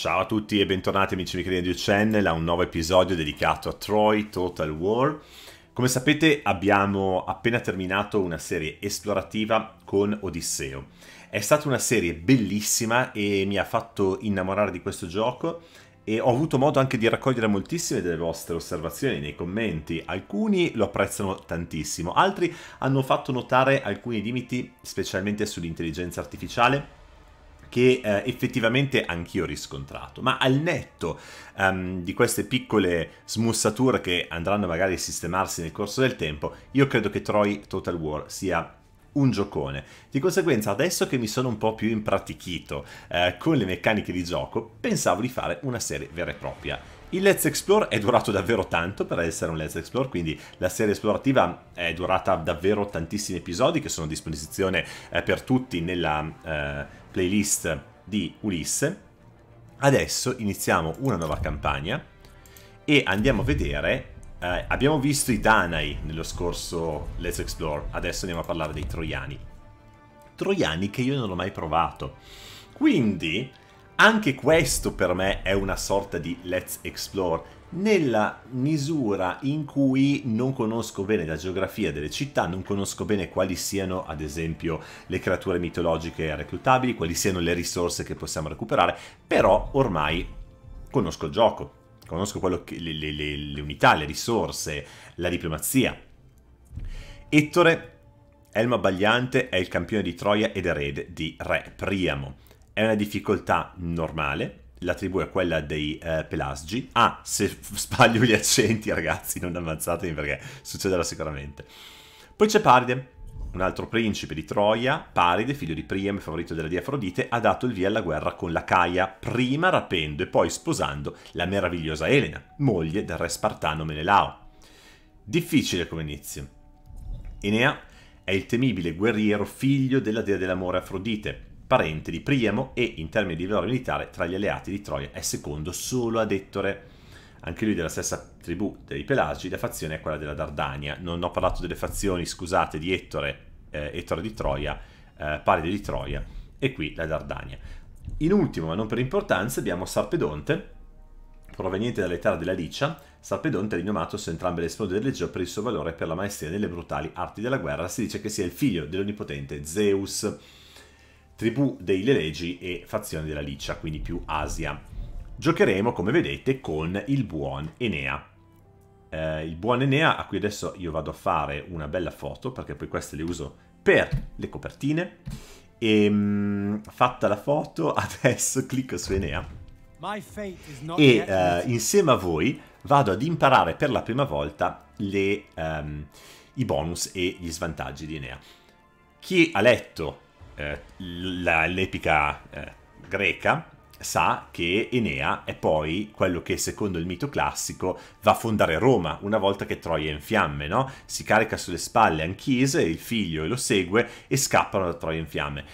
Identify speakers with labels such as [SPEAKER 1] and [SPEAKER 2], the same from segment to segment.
[SPEAKER 1] Ciao a tutti e bentornati amici di Credio Channel a un nuovo episodio dedicato a Troy Total War. Come sapete abbiamo appena terminato una serie esplorativa con Odisseo. È stata una serie bellissima e mi ha fatto innamorare di questo gioco e ho avuto modo anche di raccogliere moltissime delle vostre osservazioni nei commenti. Alcuni lo apprezzano tantissimo, altri hanno fatto notare alcuni limiti, specialmente sull'intelligenza artificiale che eh, effettivamente anch'io ho riscontrato, ma al netto um, di queste piccole smussature che andranno magari a sistemarsi nel corso del tempo, io credo che Troy Total War sia un giocone. Di conseguenza, adesso che mi sono un po' più impratichito eh, con le meccaniche di gioco, pensavo di fare una serie vera e propria. Il Let's Explore è durato davvero tanto per essere un Let's Explore, quindi la serie esplorativa è durata davvero tantissimi episodi che sono a disposizione eh, per tutti nella, eh, playlist di Ulisse. Adesso iniziamo una nuova campagna e andiamo a vedere... Eh, abbiamo visto i Danai nello scorso Let's Explore, adesso andiamo a parlare dei Troiani. Troiani che io non ho mai provato. Quindi, anche questo per me è una sorta di Let's Explore nella misura in cui non conosco bene la geografia delle città, non conosco bene quali siano ad esempio le creature mitologiche reclutabili, quali siano le risorse che possiamo recuperare, però ormai conosco il gioco, conosco che, le, le, le, le unità, le risorse, la diplomazia. Ettore Elmo Abbagliante, è il campione di Troia ed erede di Re Priamo. È una difficoltà normale, la tribù è quella dei eh, Pelasgi. Ah, se sbaglio gli accenti, ragazzi, non ammazzatemi perché succederà sicuramente. Poi c'è Paride, un altro principe di Troia, Paride, figlio di Priam, favorito della dea Afrodite, ha dato il via alla guerra con la Caia, prima rapendo e poi sposando la meravigliosa Elena, moglie del re spartano Menelao. Difficile come inizio. Enea è il temibile guerriero figlio della dea dell'amore Afrodite, parente di Priamo e, in termini di valore militare, tra gli alleati di Troia è secondo solo ad Ettore. Anche lui della stessa tribù dei Pelagi, la fazione è quella della Dardania. Non ho parlato delle fazioni, scusate, di Ettore, eh, Ettore di Troia, eh, Paride di Troia e qui la Dardania. In ultimo, ma non per importanza, abbiamo Sarpedonte, proveniente dalle terre della Licia, Sarpedonte è rinomato su entrambe le sponde dell'Egeo per il suo valore e per la maestria nelle brutali arti della guerra. Si dice che sia il figlio dell'onnipotente Zeus tribù dei Lelegi e fazione della Licia, quindi più Asia. Giocheremo, come vedete, con il buon Enea. Eh, il buon Enea, a cui adesso io vado a fare una bella foto, perché poi queste le uso per le copertine. E ehm, mh, fatta la foto, adesso clicco su Enea. E eh, insieme a voi vado ad imparare per la prima volta le, um, i bonus e gli svantaggi di Enea. Chi ha letto eh, l'epica eh, greca sa che Enea è poi quello che secondo il mito classico va a fondare Roma una volta che Troia è in fiamme, no? Si carica sulle spalle Anchise, il figlio, e lo segue e scappano da Troia in fiamme.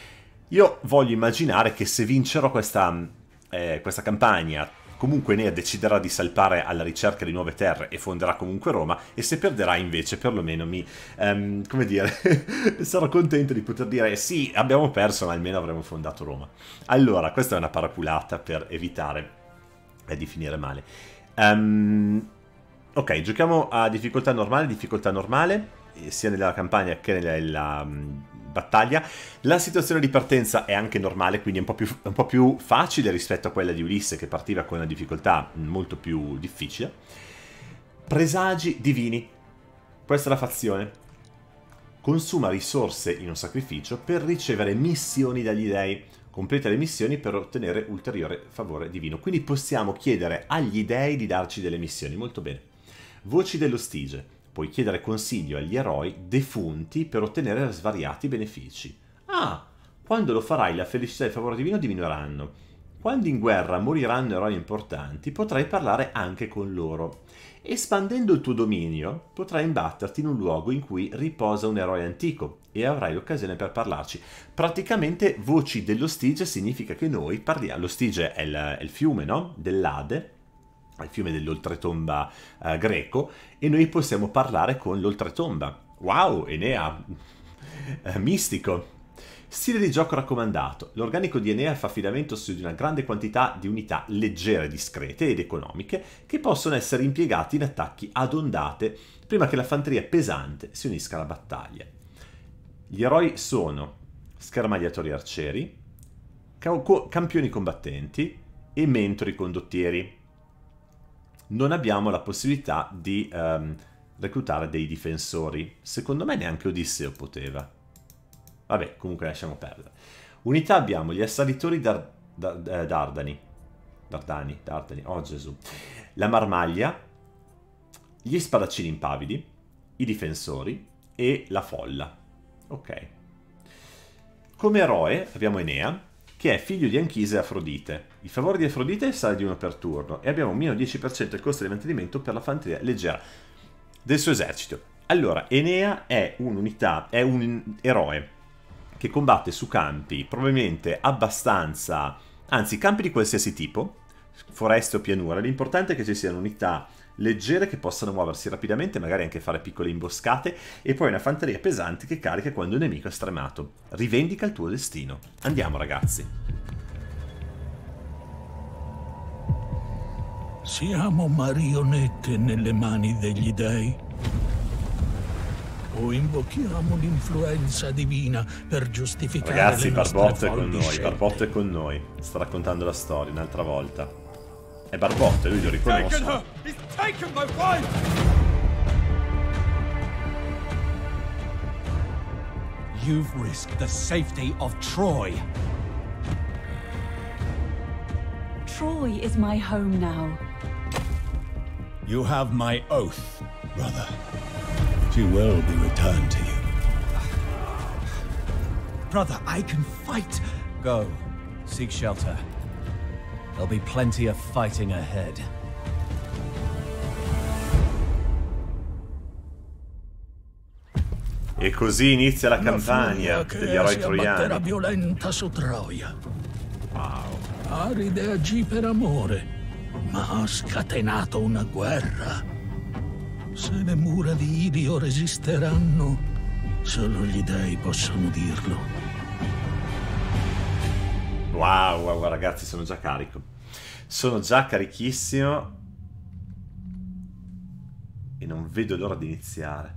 [SPEAKER 1] Io voglio immaginare che se vincerò questa, mm, eh, questa campagna Comunque Enea deciderà di salpare alla ricerca di nuove terre e fonderà comunque Roma e se perderà invece perlomeno mi, um, come dire, sarò contento di poter dire eh sì abbiamo perso ma almeno avremo fondato Roma. Allora questa è una paraculata per evitare eh, di finire male. Um, ok, giochiamo a difficoltà normale, difficoltà normale eh, sia nella campagna che nella, nella mm, battaglia. La situazione di partenza è anche normale, quindi è un po' più, un po più facile rispetto a quella di Ulisse che partiva con una difficoltà molto più difficile. Presagi divini. Questa è la fazione. Consuma risorse in un sacrificio per ricevere missioni dagli dei. Completa le missioni per ottenere ulteriore favore divino. Quindi possiamo chiedere agli dei di darci delle missioni. Molto bene. Voci dello Stige. Puoi chiedere consiglio agli eroi defunti per ottenere svariati benefici. Ah, quando lo farai la felicità e il favore divino diminuiranno. Quando in guerra moriranno eroi importanti, potrai parlare anche con loro. Espandendo il tuo dominio, potrai imbatterti in un luogo in cui riposa un eroe antico e avrai l'occasione per parlarci. Praticamente voci dello Stige significa che noi parliamo... Lo Stige è il, è il fiume, no? Dell'Ade al fiume dell'oltretomba eh, greco e noi possiamo parlare con l'oltretomba. Wow, Enea, eh, mistico! Stile di gioco raccomandato. L'organico di Enea fa affidamento su di una grande quantità di unità leggere, discrete ed economiche che possono essere impiegate in attacchi ad ondate prima che la fanteria pesante si unisca alla battaglia. Gli eroi sono schermagliatori arcieri, campioni combattenti e mentori condottieri non abbiamo la possibilità di um, reclutare dei difensori. Secondo me neanche Odisseo poteva. Vabbè, comunque lasciamo perdere. Unità abbiamo gli assalitori dar, dar, eh, dardani. Dardani, dardani, oh Gesù. La marmaglia, gli spadaccini impavidi, i difensori e la folla. Ok. Come eroe abbiamo Enea, che è figlio di Anchise e Afrodite. Il favore di Afrodite sale di 1 per turno e abbiamo meno 10% il costo di mantenimento per la fanteria leggera del suo esercito. Allora, Enea è un'unità, è un eroe che combatte su campi probabilmente abbastanza, anzi campi di qualsiasi tipo, foreste o pianura, l'importante è che ci siano unità leggere che possano muoversi rapidamente, magari anche fare piccole imboscate, e poi una fanteria pesante che carica quando il nemico è stremato. Rivendica il tuo destino. Andiamo ragazzi.
[SPEAKER 2] Siamo marionette nelle mani degli dei? O invochiamo l'influenza divina per giustificare Ragazzi, le nostre Barbotto è con noi,
[SPEAKER 1] Barbotto è con noi. Sta raccontando la storia un'altra volta. è Barbotta, lui lo
[SPEAKER 2] You've risked the safety of Troy. Troy is my home now. You have my oath, brother. She will be returned to you. Brother, I can fight. Go. Seek shelter. There'll be plenty of fighting ahead.
[SPEAKER 1] E così inizia la campagna degli eroi troiani.
[SPEAKER 2] violenta su Troia. Wow. Aride agì per amore, ma ha scatenato una guerra. Se le mura di Idio resisteranno, solo gli dei possono dirlo.
[SPEAKER 1] Wow, wow, ragazzi, sono già carico. Sono già carichissimo. E non vedo l'ora di iniziare.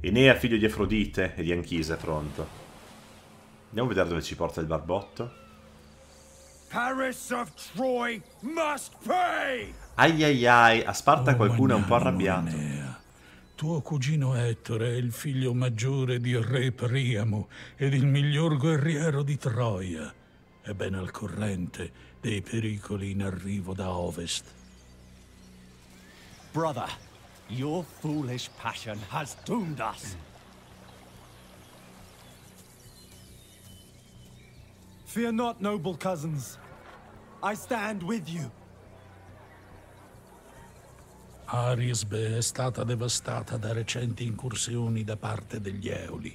[SPEAKER 1] Enea, figlio di Afrodite e di Anchise, è pronto. Andiamo a vedere dove ci porta il barbotto.
[SPEAKER 2] Paris of Troy must pay!
[SPEAKER 1] Ai ai ai, a Sparta oh, qualcuno è un po' arrabbiato.
[SPEAKER 2] Tuo cugino Ettore è il figlio maggiore di re Priamo ed il miglior guerriero di Troia. È ben al corrente dei pericoli in arrivo da ovest. Brother, your foolish passion has doomed us. Fear not, noble cousins. I stand with you. Arisbe è stata devastata da recenti incursioni da parte degli Eoli.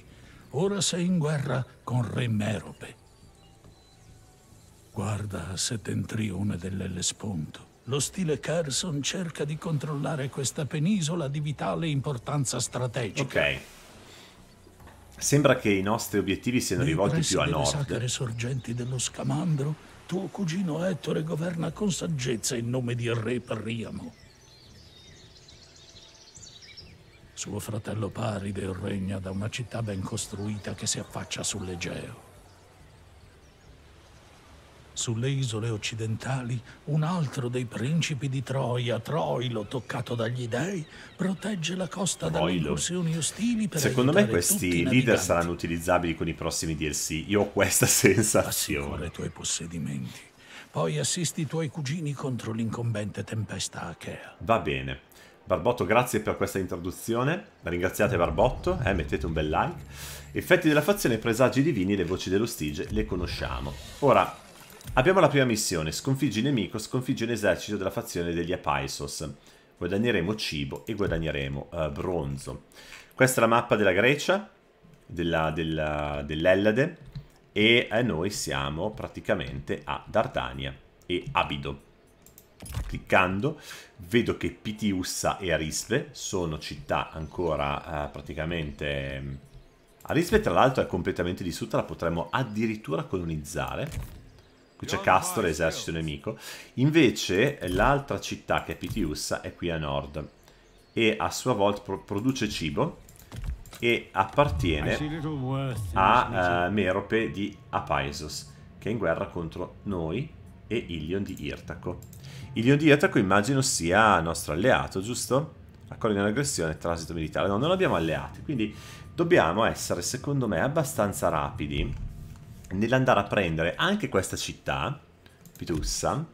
[SPEAKER 2] Ora sei in guerra con Re Merope. Guarda a settentrione dell'Ellesponto. Lo stile Carson cerca di controllare questa penisola di vitale importanza strategica. Ok.
[SPEAKER 1] Sembra che i nostri obiettivi siano Nei rivolti più a nord. Nei sacre
[SPEAKER 2] sorgenti dello Scamandro, tuo cugino Ettore governa con saggezza in nome di Re Priamo. Suo fratello Paride regna da una città ben costruita che si affaccia sull'Egeo. Sulle isole occidentali, un altro dei principi di Troia, Troilo, toccato dagli dei, protegge la costa da incursioni ostili per Secondo me questi leader
[SPEAKER 1] saranno utilizzabili con i prossimi DLC. Io ho questa sensazione. Assicura i tuoi possedimenti.
[SPEAKER 2] Poi assisti i tuoi cugini contro l'incombente tempesta achea.
[SPEAKER 1] Va bene. Barbotto, grazie per questa introduzione. Ringraziate Barbotto, eh, mettete un bel like. Effetti della fazione, presagi divini, le voci dello Stige, le conosciamo. Ora, abbiamo la prima missione. Sconfiggi nemico, sconfiggi un esercito della fazione degli Apaisos. Guadagneremo cibo e guadagneremo eh, bronzo. Questa è la mappa della Grecia, dell'Ellade, dell e eh, noi siamo praticamente a Dardania e Abido cliccando vedo che Pitiussa e Arispe sono città ancora eh, praticamente... Mm, Arispe tra l'altro è completamente distrutta, la potremmo addirittura colonizzare. Qui c'è Castor, esercito nemico. Invece l'altra città che è Pitiussa è qui a nord e a sua volta pro produce cibo e appartiene a uh, Merope di Apaisos che è in guerra contro noi e Ilion di Irtaco. Ilion di Irtaco immagino sia nostro alleato, giusto? Accordo di un'aggressione, transito militare. No, non abbiamo alleati, quindi dobbiamo essere, secondo me, abbastanza rapidi nell'andare a prendere anche questa città, Pitussa,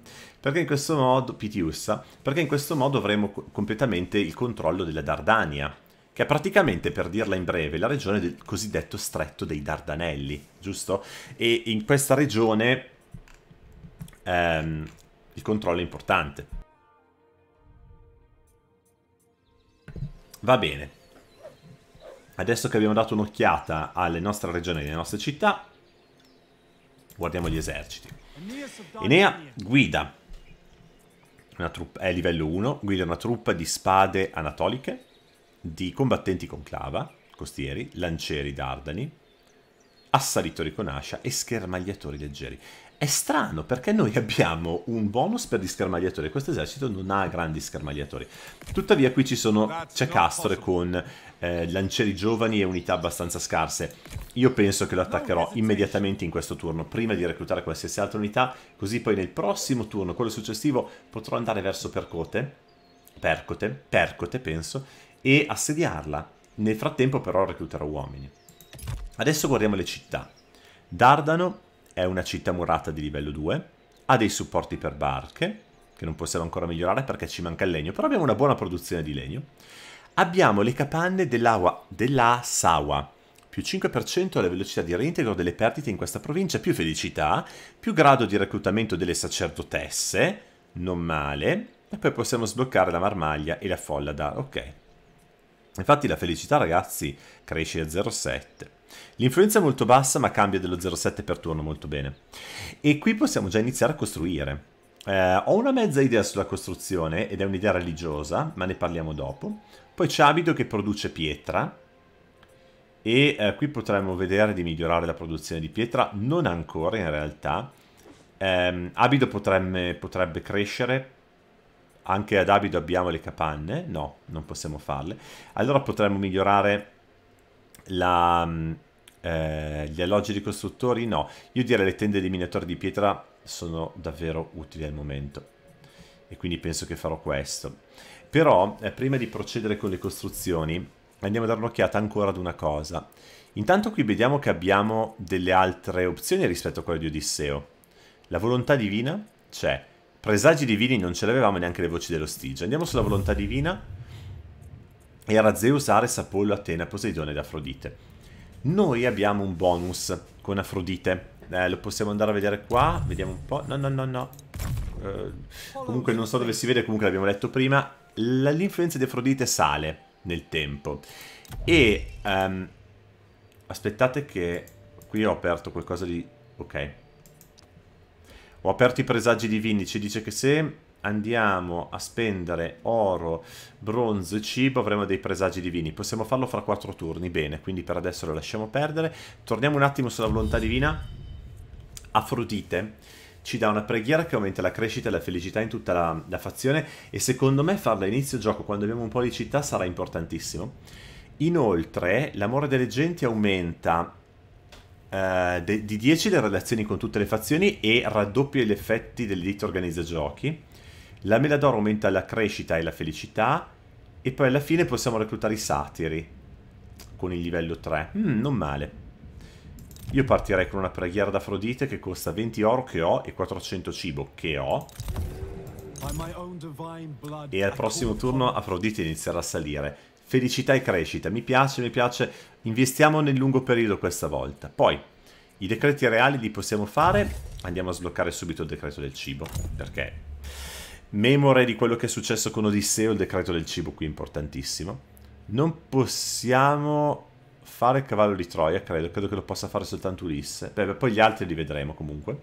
[SPEAKER 1] perché in questo modo, Pitiussa, perché in questo modo avremo completamente il controllo della Dardania, che è praticamente, per dirla in breve, la regione del cosiddetto stretto dei Dardanelli, giusto? E in questa regione ehm, il controllo è importante. Va bene. Adesso che abbiamo dato un'occhiata alle nostre regioni e alle nostre città, guardiamo gli eserciti. Enea guida una truppa, è livello 1, guida una truppa di spade anatoliche, di combattenti con clava, costieri, lancieri dardani, assalitori con ascia e schermagliatori leggeri. È strano perché noi abbiamo un bonus per gli schermagliatori, questo esercito non ha grandi schermagliatori. Tuttavia qui ci sono, c'è Castore con eh, lancieri giovani e unità abbastanza scarse. Io penso che lo attaccherò immediatamente in questo turno, prima di reclutare qualsiasi altra unità, così poi nel prossimo turno, quello successivo, potrò andare verso Percote, Percote, Percote penso, e assediarla. Nel frattempo però recluterò uomini. Adesso guardiamo le città. Dardano è una città murata di livello 2, ha dei supporti per barche, che non possiamo ancora migliorare perché ci manca il legno, però abbiamo una buona produzione di legno. Abbiamo le capanne dell'Asawa, dell più 5% alla velocità di reintegro delle perdite in questa provincia, più felicità, più grado di reclutamento delle sacerdotesse, non male, e poi possiamo sbloccare la marmaglia e la folla da... ok. Infatti la felicità ragazzi cresce a 0,7. L'influenza è molto bassa ma cambia dello 0,7 per turno molto bene. E qui possiamo già iniziare a costruire. Eh, ho una mezza idea sulla costruzione ed è un'idea religiosa, ma ne parliamo dopo. Poi c'è Abido che produce pietra e eh, qui potremmo vedere di migliorare la produzione di pietra, non ancora in realtà. Eh, Abido potrebbe, potrebbe crescere anche ad Abido abbiamo le capanne, no, non possiamo farle. Allora potremmo migliorare la, mm, eh, gli alloggi di costruttori no. Io direi le tende dei minatori di pietra sono davvero utili al momento. E quindi penso che farò questo. Però, eh, prima di procedere con le costruzioni, andiamo a dare un'occhiata ancora ad una cosa. Intanto qui vediamo che abbiamo delle altre opzioni rispetto a quella di Odisseo. La volontà divina c'è. Presagi divini non ce l'avevamo neanche le voci dello Stige. Andiamo sulla volontà divina era Zeus, Ares, Apollo, Atena, Poseidone ed Afrodite. Noi abbiamo un bonus con Afrodite. Eh, lo possiamo andare a vedere qua. Vediamo un po'. No, no, no, no. Eh, comunque non so dove si vede, comunque l'abbiamo letto prima. L'influenza di Afrodite sale nel tempo. E... Um, aspettate che... Qui ho aperto qualcosa di... Ok. Ho aperto i presagi divini. Ci dice che se andiamo a spendere oro, bronzo e cibo avremo dei presagi divini. Possiamo farlo fra quattro turni, bene, quindi per adesso lo lasciamo perdere. Torniamo un attimo sulla volontà divina. Afrodite ci dà una preghiera che aumenta la crescita e la felicità in tutta la, la fazione e secondo me farla inizio gioco quando abbiamo un po' di città sarà importantissimo. Inoltre l'amore delle genti aumenta Uh, di 10 le relazioni con tutte le fazioni e raddoppia gli effetti dell'editto organizza giochi. La mela d'oro aumenta la crescita e la felicità. E poi alla fine possiamo reclutare i satiri. Con il livello 3. Mm, non male. Io partirei con una preghiera d'Afrodite che costa 20 oro che ho e 400 cibo che ho. E al prossimo turno Afrodite inizierà a salire. Felicità e crescita. Mi piace, mi piace. Investiamo nel lungo periodo questa volta. Poi, i decreti reali li possiamo fare. Andiamo a sbloccare subito il decreto del cibo. Perché memore di quello che è successo con Odisseo, il decreto del cibo qui importantissimo. Non possiamo fare il cavallo di Troia, credo, credo che lo possa fare soltanto Ulisse. Beh, beh, poi gli altri li vedremo comunque.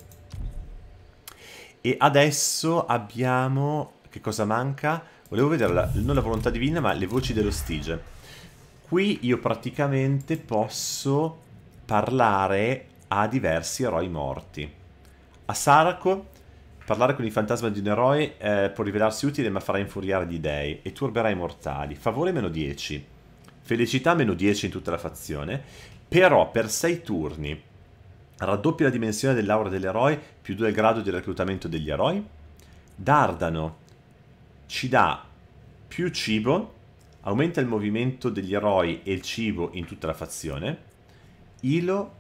[SPEAKER 1] E adesso abbiamo... che cosa manca? Volevo vedere, la, non la volontà divina, ma le voci dello Stige. Qui io praticamente posso parlare a diversi eroi morti. A Saraco Parlare con il fantasma di un eroe eh, può rivelarsi utile ma farà infuriare gli dei e turberà i mortali. Favore meno 10. Felicità meno 10 in tutta la fazione. Però per 6 turni raddoppia la dimensione dell'aura dell'eroe più 2 il grado di reclutamento degli eroi. Dardano ci dà più cibo, aumenta il movimento degli eroi e il cibo in tutta la fazione. Ilo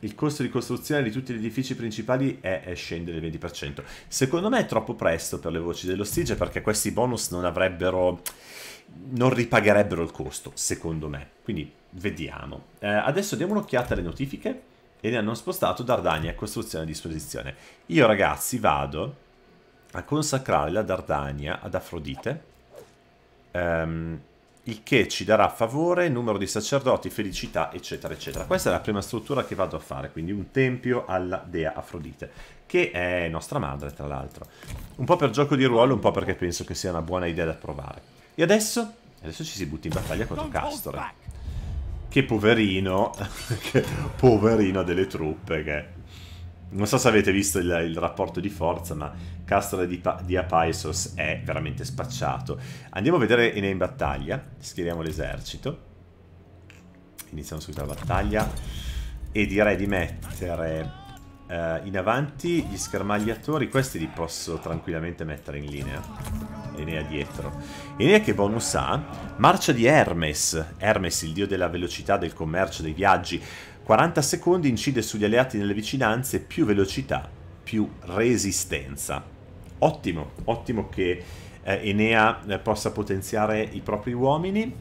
[SPEAKER 1] il costo di costruzione di tutti gli edifici principali è, è scendere del 20%. Secondo me è troppo presto per le voci dello Stige perché questi bonus non avrebbero non ripagherebbero il costo, secondo me. Quindi vediamo. Eh, adesso diamo un'occhiata alle notifiche e ne hanno spostato Dardania costruzione a disposizione. Io ragazzi vado a consacrare la Dardania ad Afrodite. Um, il che ci darà favore, numero di sacerdoti, felicità, eccetera, eccetera. Questa è la prima struttura che vado a fare, quindi un tempio alla dea Afrodite, che è nostra madre, tra l'altro. Un po' per gioco di ruolo, un po' perché penso che sia una buona idea da provare. E adesso? Adesso ci si butta in battaglia contro Castore. Che poverino, che poverino delle truppe che... Non so se avete visto il, il rapporto di forza, ma Castro di, di Apaisos è veramente spacciato. Andiamo a vedere Enea in battaglia. Schieriamo l'esercito. Iniziamo subito la battaglia. E direi di mettere uh, in avanti gli schermagliatori. Questi li posso tranquillamente mettere in linea. Enea dietro. Enea che bonus ha? Marcia di Hermes. Hermes, il dio della velocità, del commercio, dei viaggi. 40 secondi incide sugli alleati nelle vicinanze più velocità, più resistenza ottimo, ottimo che eh, Enea eh, possa potenziare i propri uomini.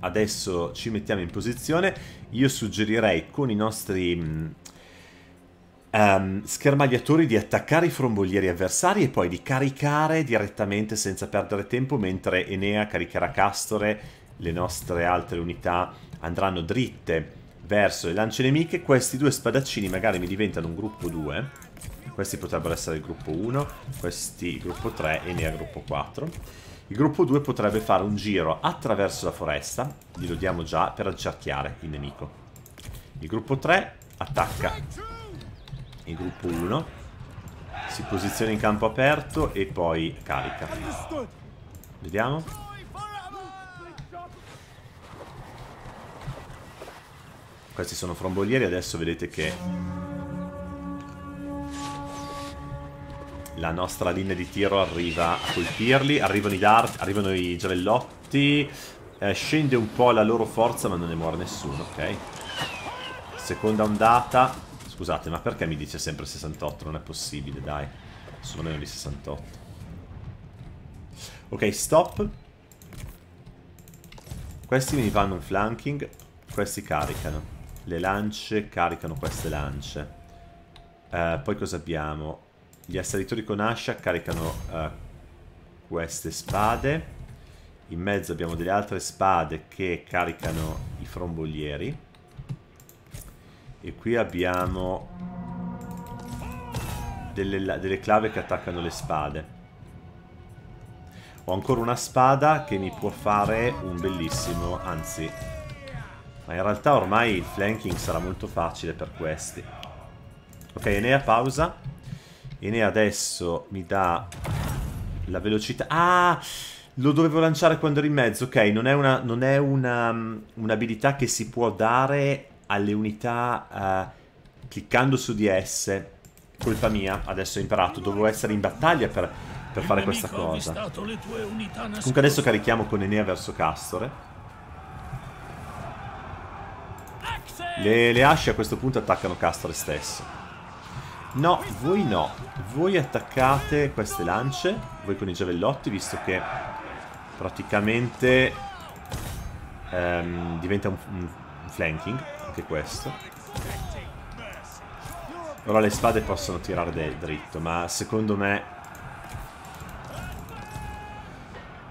[SPEAKER 1] Adesso ci mettiamo in posizione. Io suggerirei con i nostri um, schermagliatori di attaccare i frombolieri avversari e poi di caricare direttamente senza perdere tempo mentre Enea caricherà Castore. Le nostre altre unità andranno dritte verso le lance nemiche. Questi due spadaccini magari mi diventano un gruppo 2 questi potrebbero essere il gruppo 1, questi il gruppo 3 e ne Nea gruppo 4. Il gruppo 2 potrebbe fare un giro attraverso la foresta, glielo diamo già, per accerchiare il nemico. Il gruppo 3 attacca il gruppo 1, si posiziona in campo aperto e poi carica. Vediamo. Questi sono frombolieri, adesso vedete che la nostra linea di tiro arriva a colpirli, arrivano i dart, arrivano i giavellotti. eh, scende un po' la loro forza ma non ne muore nessuno, ok. Seconda ondata, scusate ma perché mi dice sempre 68? Non è possibile, dai, sono meno di 68. Ok, stop. Questi mi fanno un flanking, questi caricano. Le lance caricano queste lance. Eh, poi cosa abbiamo? Gli assalitori con ascia caricano uh, queste spade. In mezzo abbiamo delle altre spade che caricano i frombolieri. E qui abbiamo delle, delle clave che attaccano le spade. Ho ancora una spada che mi può fare un bellissimo, anzi... Ma in realtà ormai il flanking sarà molto facile per questi. Ok, Enea pausa. Enea adesso mi dà la velocità... Ah! Lo dovevo lanciare quando ero in mezzo, ok, non è mm, un'abilità un che si può dare alle unità uh, cliccando su di esse. Colpa mia, adesso ho imparato, dovevo essere in battaglia per, per fare questa cosa.
[SPEAKER 2] Comunque adesso
[SPEAKER 1] carichiamo con Enea verso Castore. Le, le asce a questo punto attaccano Castore stesso. No, voi no. Voi attaccate queste lance, voi con i giavellotti, visto che praticamente ehm, diventa un, un, un flanking, anche questo. Ora le spade possono tirare dritto, ma secondo me...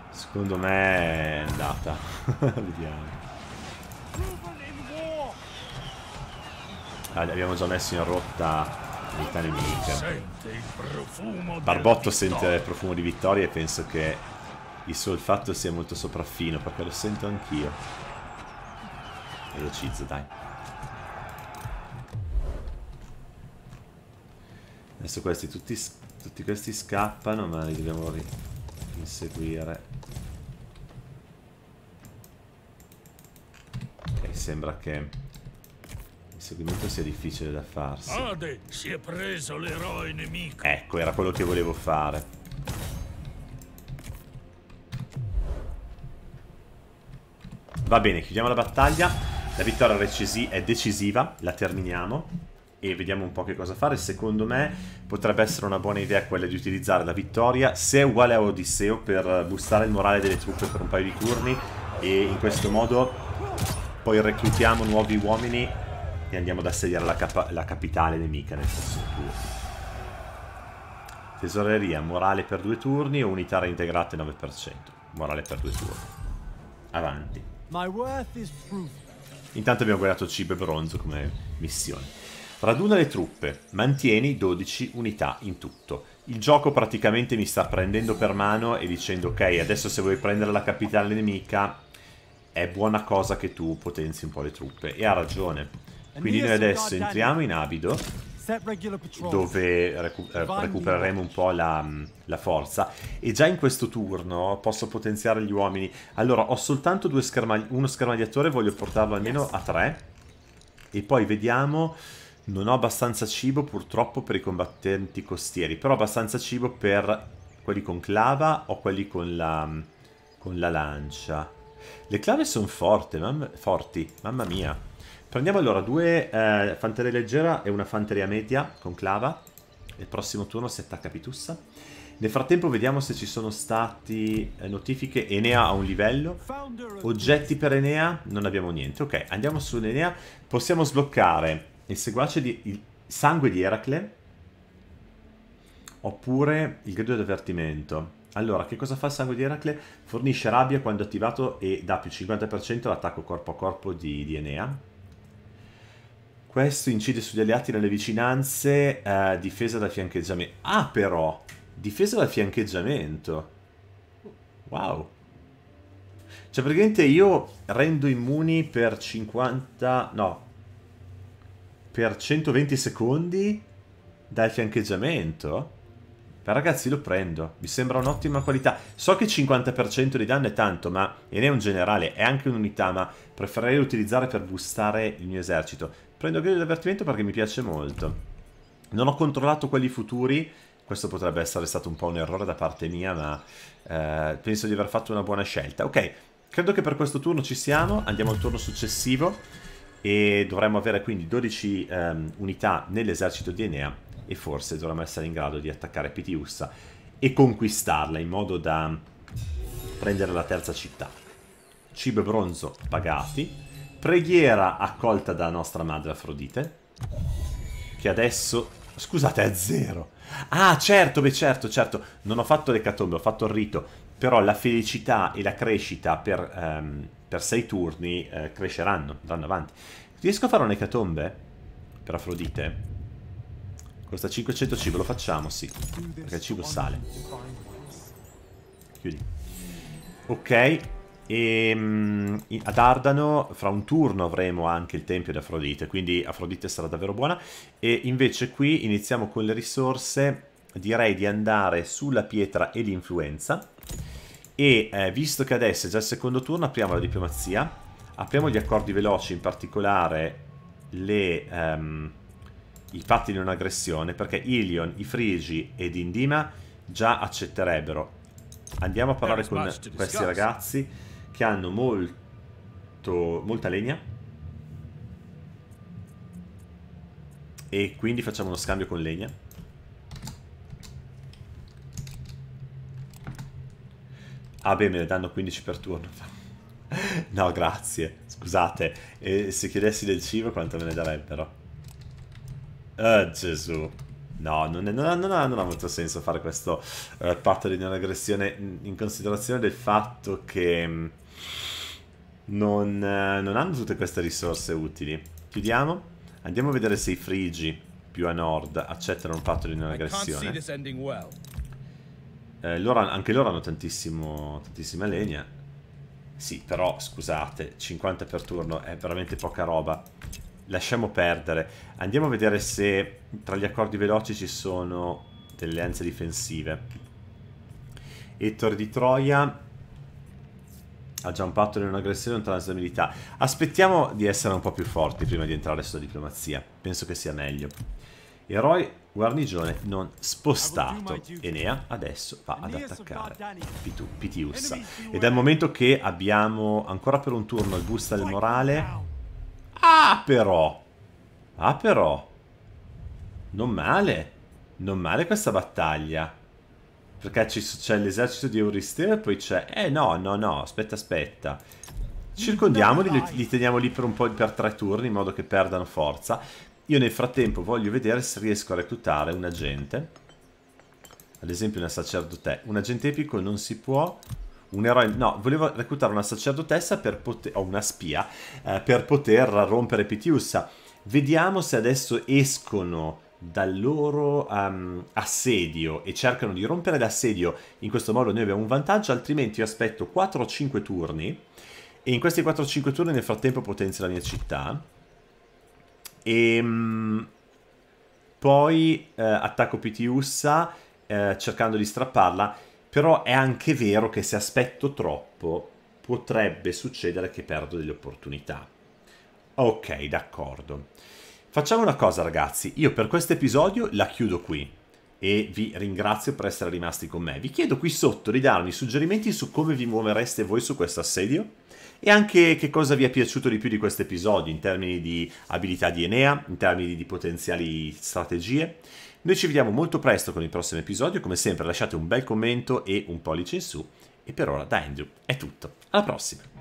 [SPEAKER 1] Secondo me è andata. Vediamo. Ah, abbiamo già messo in rotta vita nemica.
[SPEAKER 2] Barbotto sente il
[SPEAKER 1] profumo di vittoria e penso che il suo olfatto sia molto sopraffino, perché lo sento anch'io. Velocizzo, dai. Adesso questi, tutti, tutti questi scappano, ma li dobbiamo inseguire. Ok, sembra che L'inseguimento sia difficile da farsi.
[SPEAKER 2] Ade si è preso l'eroe nemico. Ecco, era quello che
[SPEAKER 1] volevo fare. Va bene, chiudiamo la battaglia. La vittoria è decisiva, la terminiamo e vediamo un po' che cosa fare. Secondo me potrebbe essere una buona idea quella di utilizzare la vittoria, se è uguale a Odisseo, per boostare il morale delle truppe per un paio di turni e in questo modo poi reclutiamo nuovi uomini e andiamo ad assediare la, cap la capitale nemica nel prossimo turno. Tesoreria, morale per due turni e unità reintegrate 9%. Morale per due turni. Avanti. Intanto abbiamo guadagnato cibo e bronzo come missione. Raduna le truppe, mantieni 12 unità in tutto. Il gioco praticamente mi sta prendendo per mano e dicendo ok, adesso se vuoi prendere la capitale nemica è buona cosa che tu potenzi un po' le truppe. E ha ragione quindi noi adesso entriamo in Abido, dove recu eh, recupereremo un po' la, mm, la, forza. E già in questo turno posso potenziare gli uomini. Allora, ho soltanto schermagli uno schermagliatore, voglio portarlo almeno a tre. E poi vediamo... Non ho abbastanza cibo purtroppo per i combattenti costieri, però ho abbastanza cibo per quelli con clava o quelli con la, mm, con la lancia. Le clave sono forti, mamma, forti, mamma mia. Prendiamo allora due eh, fanteria leggera e una fanteria media con clava. Il prossimo turno si attacca Pitussa. Nel frattempo vediamo se ci sono stati eh, notifiche. Enea a un livello. Oggetti per Enea? Non abbiamo niente. Ok, andiamo su Enea. Possiamo sbloccare il seguace di il sangue di Eracle. Oppure il grido di avvertimento. Allora, che cosa fa il sangue di Eracle? Fornisce rabbia quando attivato e dà più 50% l'attacco corpo a corpo di, di Enea questo incide sugli alleati nelle vicinanze, eh, difesa da fiancheggiamento. Ah però, difesa da fiancheggiamento. Wow. Cioè praticamente io rendo immuni per 50... no. Per 120 secondi dal fiancheggiamento? Beh, ragazzi, lo prendo. Mi sembra un'ottima qualità. So che 50% di danno è tanto, ma... E ne è un generale, è anche un'unità, ma preferirei utilizzare per boostare il mio esercito. Prendo grillo d'avvertimento perché mi piace molto. Non ho controllato quelli futuri, questo potrebbe essere stato un po' un errore da parte mia, ma eh, penso di aver fatto una buona scelta. Ok, credo che per questo turno ci siamo, andiamo al turno successivo e dovremmo avere quindi 12 um, ehm, unità nell'esercito di Enea e forse dovremmo essere in grado di attaccare Pitiussa e conquistarla in modo da prendere la terza città. Cibo e bronzo pagati, preghiera accolta da nostra madre Afrodite, che adesso... Scusate, è zero! Ah, certo, beh, certo, certo, non ho fatto le catombe, ho fatto il rito, però la felicità e la crescita per, ehm, per sei turni eh, cresceranno, andranno avanti. Riesco a fare un'ecatombe per Afrodite? Costa 500 cibo, lo facciamo, sì. Perché il cibo sale. Chiudi. Ok. E, um, ad Ardano fra un turno avremo anche il Tempio di Afrodite, quindi Afrodite sarà davvero buona. E invece qui iniziamo con le risorse, direi di andare sulla pietra e l'influenza. E eh, visto che adesso è già il secondo turno, apriamo la diplomazia. Apriamo gli accordi veloci, in particolare le... Um, i patti di non aggressione perché Ilion, i Frigi ed Indima già accetterebbero. Andiamo a parlare con questi ragazzi che hanno molto, molta legna e quindi facciamo uno scambio con legna. Ah beh, me ne danno 15 per turno. no, grazie. Scusate, eh, se chiedessi del cibo quanto me ne darebbero? Oh, Gesù. No, non, è, non, ha, non, non, ha, molto senso fare questo uh, patto di non aggressione in, considerazione del fatto che mm, non, uh, non, hanno tutte queste risorse utili. Chiudiamo, andiamo a vedere se i Frigi più a nord accettano un patto di non aggressione. Eh, loro, anche loro hanno tantissima legna. Sì, però scusate, 50 per turno è veramente poca roba lasciamo perdere. Andiamo a vedere se tra gli accordi veloci ci sono delle alleanze difensive. Ettore di Troia ha già un patto di non aggressione e non transabilità. Aspettiamo di essere un po' più forti prima di entrare sulla diplomazia. Penso che sia meglio. Eroi guarnigione non spostato. Enea adesso va ad attaccare Pitiussa. Ed è il momento che abbiamo ancora per un turno il boost del morale Ah però! Ah però! Non male! Non male questa battaglia. Perché c'è l'esercito di Euristeo e poi c'è... Eh no, no, no, aspetta, aspetta. Circondiamoli, li, li teniamo lì per un po' per tre turni in modo che perdano forza. Io nel frattempo voglio vedere se riesco a reclutare un agente. Ad esempio una sacerdotessa. Un agente epico non si può, un eroe, no, volevo reclutare una sacerdotessa per poter, o una spia, eh, per poter rompere Pitiussa. Vediamo se adesso escono dal loro um, assedio e cercano di rompere l'assedio, in questo modo noi abbiamo un vantaggio, altrimenti io aspetto 4 o 5 turni e in questi 4 o 5 turni nel frattempo potenzio la mia città e um, poi eh, attacco Pitiussa eh, cercando di strapparla però è anche vero che se aspetto troppo potrebbe succedere che perdo delle opportunità. Ok, d'accordo. Facciamo una cosa ragazzi, io per questo episodio la chiudo qui e vi ringrazio per essere rimasti con me. Vi chiedo qui sotto di darmi suggerimenti su come vi muovereste voi su questo assedio e anche che cosa vi è piaciuto di più di questo episodio in termini di abilità di Enea, in termini di potenziali strategie noi ci vediamo molto presto con il prossimo episodio, come sempre lasciate un bel commento e un pollice in su. E per ora da Andrew è tutto, alla prossima!